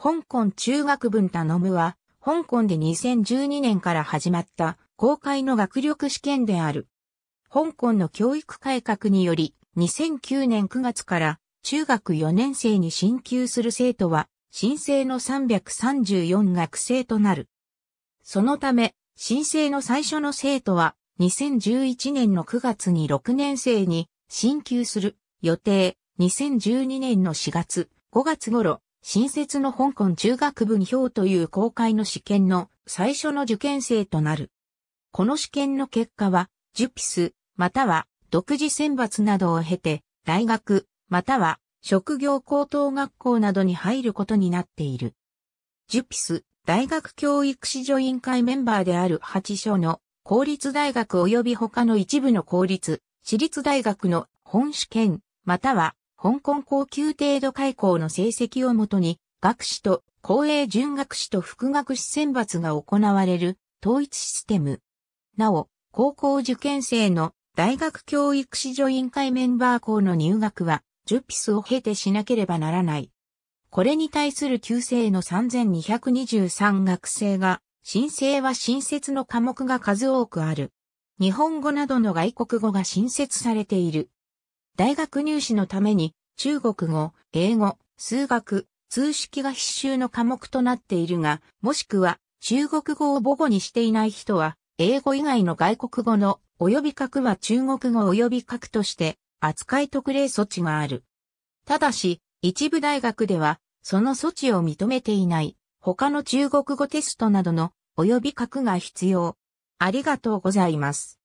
香港中学文頼むは、香港で2012年から始まった公開の学力試験である。香港の教育改革により、2009年9月から中学4年生に進級する生徒は、新生の334学生となる。そのため、新生の最初の生徒は、2011年の9月に6年生に進級する予定、2012年の4月、5月頃、新設の香港中学部表票という公開の試験の最初の受験生となる。この試験の結果は、ジュピス、または独自選抜などを経て、大学、または職業高等学校などに入ることになっている。ジュピス、大学教育史上委員会メンバーである8所の公立大学及び他の一部の公立、私立大学の本試験、または香港高級程度開校の成績をもとに、学士と公営準学士と副学士選抜が行われる統一システム。なお、高校受験生の大学教育士女委員会メンバー校の入学は、ジュピスを経てしなければならない。これに対する旧制の3223学生が、申請は新設の科目が数多くある。日本語などの外国語が新設されている。大学入試のために中国語、英語、数学、通識が必修の科目となっているが、もしくは中国語を母語にしていない人は、英語以外の外国語の及び格は中国語及び格として扱い特例措置がある。ただし、一部大学では、その措置を認めていない、他の中国語テストなどの及び格が必要。ありがとうございます。